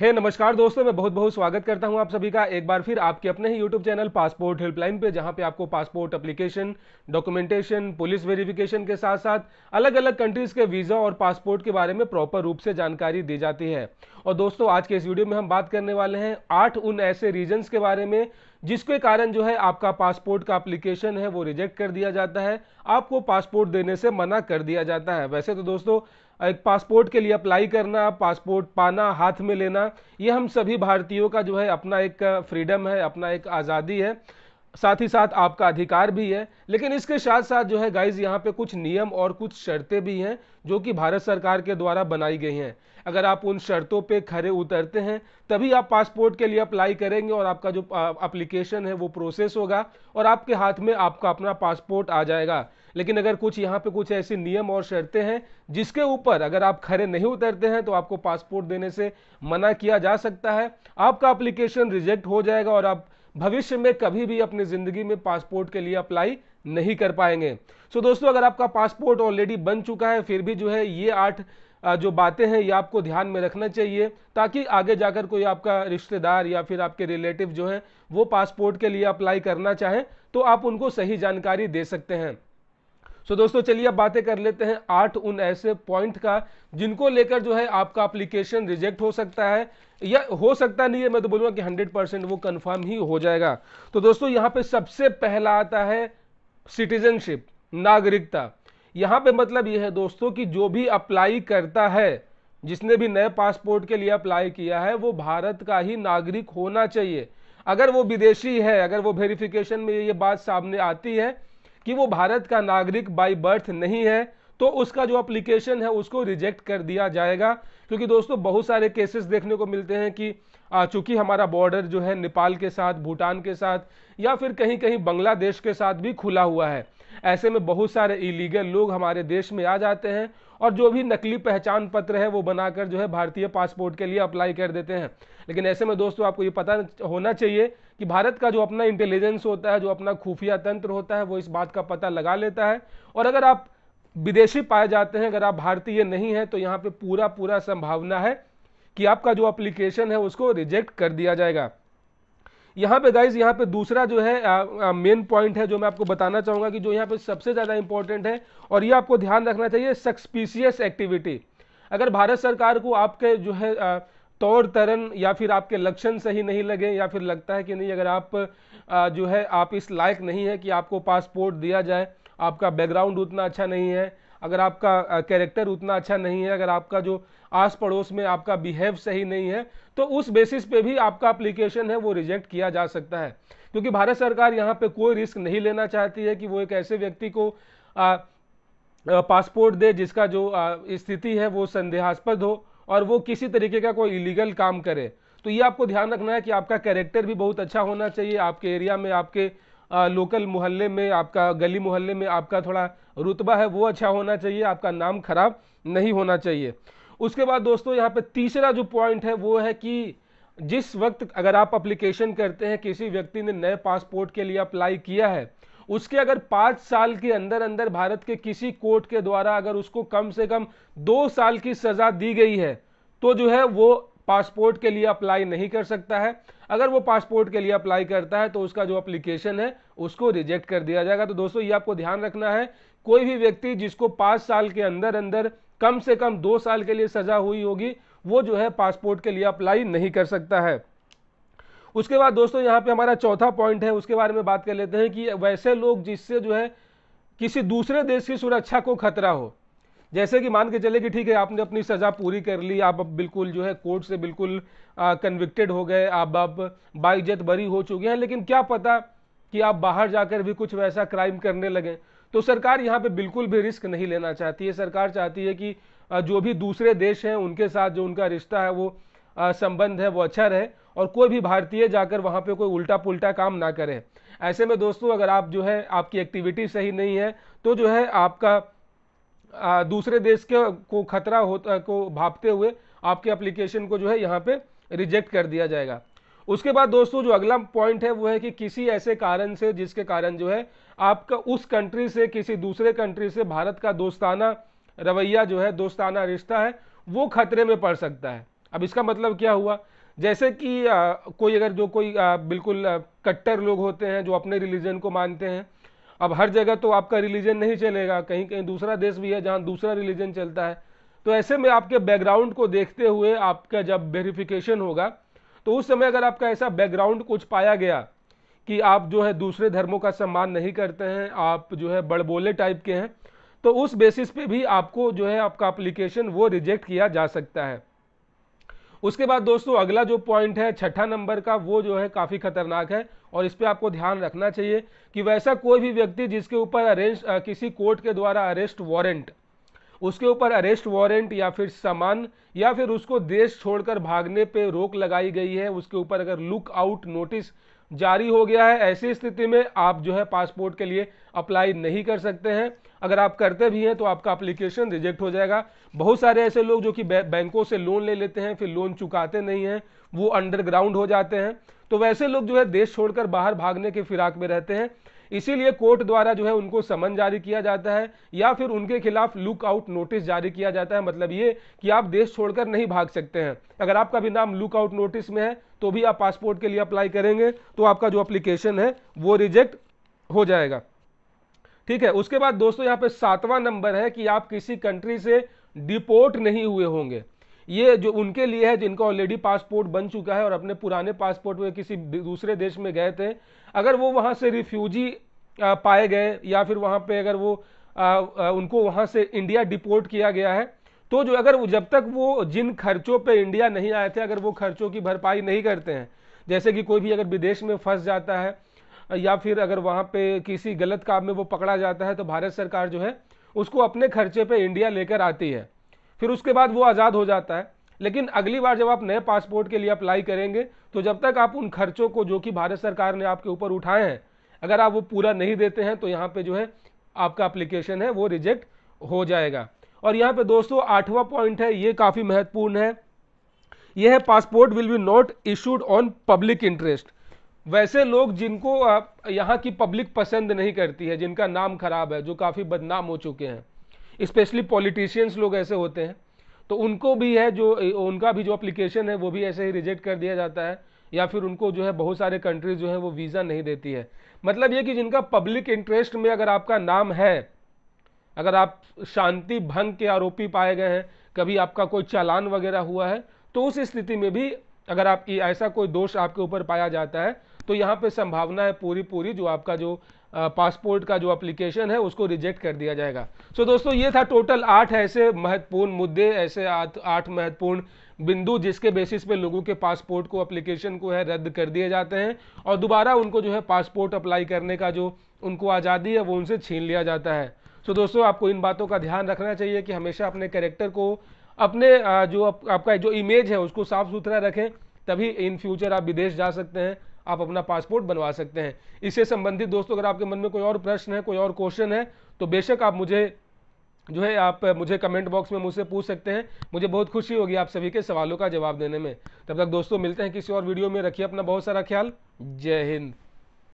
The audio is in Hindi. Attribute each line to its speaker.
Speaker 1: हे hey, नमस्कार दोस्तों मैं बहुत बहुत स्वागत करता हूं आप सभी का एक बार फिर आपके अपने ही यूट्यूब चैनल पासपोर्ट हेल्पलाइन पे जहां पे आपको passport application documentation police verification के साथ साथ अलग अलग कंट्रीज के वीज़ा और पासपोर्ट के बारे में प्रॉपर रूप से जानकारी दी जाती है और दोस्तों आज के इस वीडियो में हम बात करने वाले हैं आठ उन ऐसे रीजन्स के बारे में जिसके कारण जो है आपका पासपोर्ट का अप्लीकेशन है वो रिजेक्ट कर दिया जाता है आपको पासपोर्ट देने से मना कर दिया जाता है वैसे तो दोस्तों एक पासपोर्ट के लिए अप्लाई करना पासपोर्ट पाना हाथ में लेना ये हम सभी भारतीयों का जो है अपना एक फ्रीडम है अपना एक आज़ादी है साथ ही साथ आपका अधिकार भी है लेकिन इसके साथ साथ जो है गाइज यहाँ पे कुछ नियम और कुछ शर्तें भी हैं जो कि भारत सरकार के द्वारा बनाई गई हैं अगर आप उन शर्तों पे खरे उतरते हैं तभी आप पासपोर्ट के लिए अप्लाई करेंगे और आपका जो अप्लीकेशन है वो प्रोसेस होगा और आपके हाथ में आपका अपना पासपोर्ट आ जाएगा लेकिन अगर कुछ यहाँ पे कुछ ऐसे नियम और शर्तें हैं जिसके ऊपर अगर आप खरे नहीं उतरते हैं तो आपको पासपोर्ट देने से मना किया जा सकता है आपका अप्लीकेशन रिजेक्ट हो जाएगा और आप भविष्य में कभी भी अपनी ज़िंदगी में पासपोर्ट के लिए अप्लाई नहीं कर पाएंगे सो so, दोस्तों अगर आपका पासपोर्ट ऑलरेडी बन चुका है फिर भी जो है ये आठ जो बातें हैं ये आपको ध्यान में रखना चाहिए ताकि आगे जाकर कोई आपका रिश्तेदार या फिर आपके रिलेटिव जो हैं वो पासपोर्ट के लिए अप्लाई करना चाहें तो आप उनको सही जानकारी दे सकते हैं सो so, दोस्तों चलिए अब बातें कर लेते हैं आठ उन ऐसे पॉइंट का जिनको लेकर जो है आपका अप्लीकेशन रिजेक्ट हो सकता है या हो सकता नहीं है मैं तो बोलूँगा कि हंड्रेड परसेंट वो कन्फर्म ही हो जाएगा तो दोस्तों यहाँ पे सबसे पहला आता है सिटीजनशिप नागरिकता यहाँ पे मतलब ये है दोस्तों कि जो भी अप्लाई करता है जिसने भी नए पासपोर्ट के लिए अप्लाई किया है वो भारत का ही नागरिक होना चाहिए अगर वो विदेशी है अगर वो वेरिफिकेशन में ये बात सामने आती है कि वो भारत का नागरिक बाय बर्थ नहीं है तो उसका जो अप्लीकेशन है उसको रिजेक्ट कर दिया जाएगा क्योंकि दोस्तों बहुत सारे केसेस देखने को मिलते हैं कि चूंकि हमारा बॉर्डर जो है नेपाल के साथ भूटान के साथ या फिर कहीं कहीं बांग्लादेश के साथ भी खुला हुआ है ऐसे में बहुत सारे इलीगल लोग हमारे देश में आ जाते हैं और जो भी नकली पहचान पत्र है वो बनाकर जो है भारतीय पासपोर्ट के लिए अप्लाई कर देते हैं लेकिन ऐसे में दोस्तों आपको ये पता होना चाहिए कि भारत का जो अपना इंटेलिजेंस होता है जो अपना खुफिया तंत्र होता है वो इस बात का पता लगा लेता है और अगर आप विदेशी पाए जाते हैं अगर आप भारतीय नहीं हैं तो यहाँ पे पूरा पूरा संभावना है कि आपका जो अप्लीकेशन है उसको रिजेक्ट कर दिया जाएगा यहाँ पे गाइज यहाँ पे दूसरा जो है मेन पॉइंट है जो मैं आपको बताना चाहूँगा कि जो यहाँ पे सबसे ज़्यादा इंपॉर्टेंट है और ये आपको ध्यान रखना चाहिए सक्सपीशियस एक्टिविटी अगर भारत सरकार को आपके जो है आ, तौर तरन या फिर आपके लक्षण सही नहीं लगे या फिर लगता है कि नहीं अगर आप आ, जो है आप इस लायक नहीं है कि आपको पासपोर्ट दिया जाए आपका बैकग्राउंड उतना अच्छा नहीं है अगर आपका कैरेक्टर उतना अच्छा नहीं है अगर आपका जो आस पड़ोस में आपका बिहेव सही नहीं है तो उस बेसिस पे भी आपका अप्लीकेशन है वो रिजेक्ट किया जा सकता है क्योंकि भारत सरकार यहाँ पे कोई रिस्क नहीं लेना चाहती है कि वो एक ऐसे व्यक्ति को पासपोर्ट दे जिसका जो स्थिति है वो संदेहास्पद हो और वो किसी तरीके का कोई इलीगल काम करे तो ये आपको ध्यान रखना है कि आपका कैरेक्टर भी बहुत अच्छा होना चाहिए आपके एरिया में आपके लोकल मोहल्ले में आपका गली मोहल्ले में आपका थोड़ा रुतबा है वो अच्छा होना चाहिए आपका नाम खराब नहीं होना चाहिए उसके बाद दोस्तों यहाँ पे तीसरा जो पॉइंट है वो है कि जिस वक्त अगर आप अप्लीकेशन करते हैं किसी व्यक्ति ने नए पासपोर्ट के लिए अप्लाई किया है उसके अगर पाँच साल के अंदर अंदर भारत के किसी कोर्ट के द्वारा अगर उसको कम से कम दो साल की सज़ा दी गई है तो जो है वो पासपोर्ट के लिए अप्लाई नहीं कर सकता है अगर वो पासपोर्ट के लिए अप्लाई करता है तो उसका जो अप्लीकेशन है उसको रिजेक्ट कर दिया जाएगा तो दोस्तों ये आपको ध्यान रखना है कोई भी व्यक्ति जिसको पाँच साल के अंदर अंदर कम से कम दो साल के लिए सजा हुई होगी वो जो है पासपोर्ट के लिए अप्लाई नहीं कर सकता है उसके बाद दोस्तों यहाँ पे हमारा चौथा पॉइंट है उसके बारे में बात कर लेते हैं कि वैसे लोग जिससे जो है किसी दूसरे देश की सुरक्षा को खतरा हो जैसे कि मान के चले कि ठीक है आपने अपनी सज़ा पूरी कर ली आप अब बिल्कुल जो है कोर्ट से बिल्कुल कन्विक्टेड हो गए आप अब बाइजत बरी हो चुके हैं लेकिन क्या पता कि आप बाहर जाकर भी कुछ वैसा क्राइम करने लगें तो सरकार यहाँ पे बिल्कुल भी रिस्क नहीं लेना चाहती है सरकार चाहती है कि जो भी दूसरे देश हैं उनके साथ जो उनका रिश्ता है वो संबंध है वो अच्छा रहे और कोई भी भारतीय जाकर वहाँ पे कोई उल्टा पुल्टा काम ना करे ऐसे में दोस्तों अगर आप जो है आपकी एक्टिविटी सही नहीं है तो जो है आपका दूसरे देश के को खतरा होता को भापते हुए आपके एप्लीकेशन को जो है यहाँ पे रिजेक्ट कर दिया जाएगा उसके बाद दोस्तों जो अगला पॉइंट है वो है कि किसी ऐसे कारण से जिसके कारण जो है आपका उस कंट्री से किसी दूसरे कंट्री से भारत का दोस्ताना रवैया जो है दोस्ताना रिश्ता है वो खतरे में पड़ सकता है अब इसका मतलब क्या हुआ जैसे कि आ, कोई अगर जो कोई आ, बिल्कुल आ, कट्टर लोग होते हैं जो अपने रिलीजन को मानते हैं अब हर जगह तो आपका रिलीजन नहीं चलेगा कहीं कहीं दूसरा देश भी है जहाँ दूसरा रिलीजन चलता है तो ऐसे में आपके बैकग्राउंड को देखते हुए आपका जब वेरिफिकेशन होगा तो उस समय अगर आपका ऐसा बैकग्राउंड कुछ पाया गया कि आप जो है दूसरे धर्मों का सम्मान नहीं करते हैं आप जो है बड़बोले टाइप के हैं तो उस बेसिस पे भी आपको जो है आपका अप्लीकेशन वो रिजेक्ट किया जा सकता है उसके बाद दोस्तों अगला जो पॉइंट है छठा नंबर का वो जो है काफ़ी खतरनाक है और इस पर आपको ध्यान रखना चाहिए कि वैसा कोई भी व्यक्ति जिसके ऊपर अरेंज किसी कोर्ट के द्वारा अरेस्ट वारंट उसके ऊपर अरेस्ट वारंट या फिर समान या फिर उसको देश छोड़कर भागने पे रोक लगाई गई है उसके ऊपर अगर लुक आउट नोटिस जारी हो गया है ऐसी स्थिति में आप जो है पासपोर्ट के लिए अप्लाई नहीं कर सकते हैं अगर आप करते भी हैं तो आपका अप्लीकेशन रिजेक्ट हो जाएगा बहुत सारे ऐसे लोग जो कि बैंकों से लोन ले लेते हैं फिर लोन चुकाते नहीं हैं वो अंडरग्राउंड हो जाते हैं तो वैसे लोग जो है देश छोड़कर बाहर भागने के फिराक में रहते हैं इसीलिए कोर्ट द्वारा जो है उनको समन जारी किया जाता है या फिर उनके खिलाफ लुक आउट नोटिस जारी किया जाता है मतलब ये कि आप देश छोड़कर नहीं भाग सकते हैं अगर आपका भी नाम लुक आउट नोटिस में है तो भी आप पासपोर्ट के लिए अप्लाई करेंगे तो आपका जो अप्लीकेशन है वो रिजेक्ट हो जाएगा ठीक है उसके बाद दोस्तों यहाँ पे सातवां नंबर है कि आप किसी कंट्री से डिपोर्ट नहीं हुए होंगे ये जो उनके लिए है जिनका ऑलरेडी पासपोर्ट बन चुका है और अपने पुराने पासपोर्ट में किसी दूसरे देश में गए थे अगर वो वहाँ से रिफ्यूजी पाए गए या फिर वहाँ पे अगर वो आ, आ, उनको वहाँ से इंडिया डिपोर्ट किया गया है तो जो अगर जब तक वो जिन खर्चों पे इंडिया नहीं आए थे अगर वो खर्चों की भरपाई नहीं करते हैं जैसे कि कोई भी अगर विदेश में फंस जाता है या फिर अगर वहाँ पे किसी गलत काम में वो पकड़ा जाता है तो भारत सरकार जो है उसको अपने खर्चे पे इंडिया लेकर आती है फिर उसके बाद वो आज़ाद हो जाता है लेकिन अगली बार जब आप नए पासपोर्ट के लिए अप्लाई करेंगे तो जब तक आप उन खर्चों को जो कि भारत सरकार ने आपके ऊपर उठाए हैं अगर आप वो पूरा नहीं देते हैं तो यहाँ पे जो है आपका अप्लीकेशन है वो रिजेक्ट हो जाएगा और यहाँ पे दोस्तों आठवां पॉइंट है ये काफ़ी महत्वपूर्ण है यह है passport will be not issued on public interest वैसे लोग जिनको यहाँ की पब्लिक पसंद नहीं करती है जिनका नाम खराब है जो काफ़ी बदनाम हो चुके हैं स्पेशली पॉलिटिशियंस लोग ऐसे होते हैं तो उनको भी है जो उनका भी जो अप्लीकेशन है वो भी ऐसे ही रिजेक्ट कर दिया जाता है या फिर उनको जो है बहुत सारे कंट्रीज जो है वो वीज़ा नहीं देती है मतलब ये कि जिनका पब्लिक इंटरेस्ट में अगर आपका नाम है अगर आप शांति भंग के आरोपी पाए गए हैं कभी आपका कोई चालान वगैरह हुआ है तो उस स्थिति में भी अगर आप ऐसा कोई दोष आपके ऊपर पाया जाता है तो यहाँ पे संभावना है पूरी पूरी जो आपका जो पासपोर्ट का जो अप्लीकेशन है उसको रिजेक्ट कर दिया जाएगा सो so, दोस्तों ये था टोटल आठ ऐसे महत्वपूर्ण मुद्दे ऐसे आठ महत्वपूर्ण बिंदु जिसके बेसिस पे लोगों के पासपोर्ट को अप्लीकेशन को है रद्द कर दिए जाते हैं और दोबारा उनको जो है पासपोर्ट अप्लाई करने का जो उनको आज़ादी है वो उनसे छीन लिया जाता है सो so, दोस्तों आपको इन बातों का ध्यान रखना चाहिए कि हमेशा अपने करेक्टर को अपने जो आप, आपका जो इमेज है उसको साफ़ सुथरा रखें तभी इन फ्यूचर आप विदेश जा सकते हैं आप अपना पासपोर्ट बनवा सकते हैं इससे संबंधित दोस्तों अगर आपके मन में कोई और प्रश्न है कोई और क्वेश्चन है तो बेशक आप मुझे जो है आप मुझे कमेंट बॉक्स में मुझसे पूछ सकते हैं मुझे बहुत खुशी होगी आप सभी के सवालों का जवाब देने में तब तक दोस्तों मिलते हैं किसी और वीडियो में रखिए अपना बहुत सारा ख्याल जय हिंद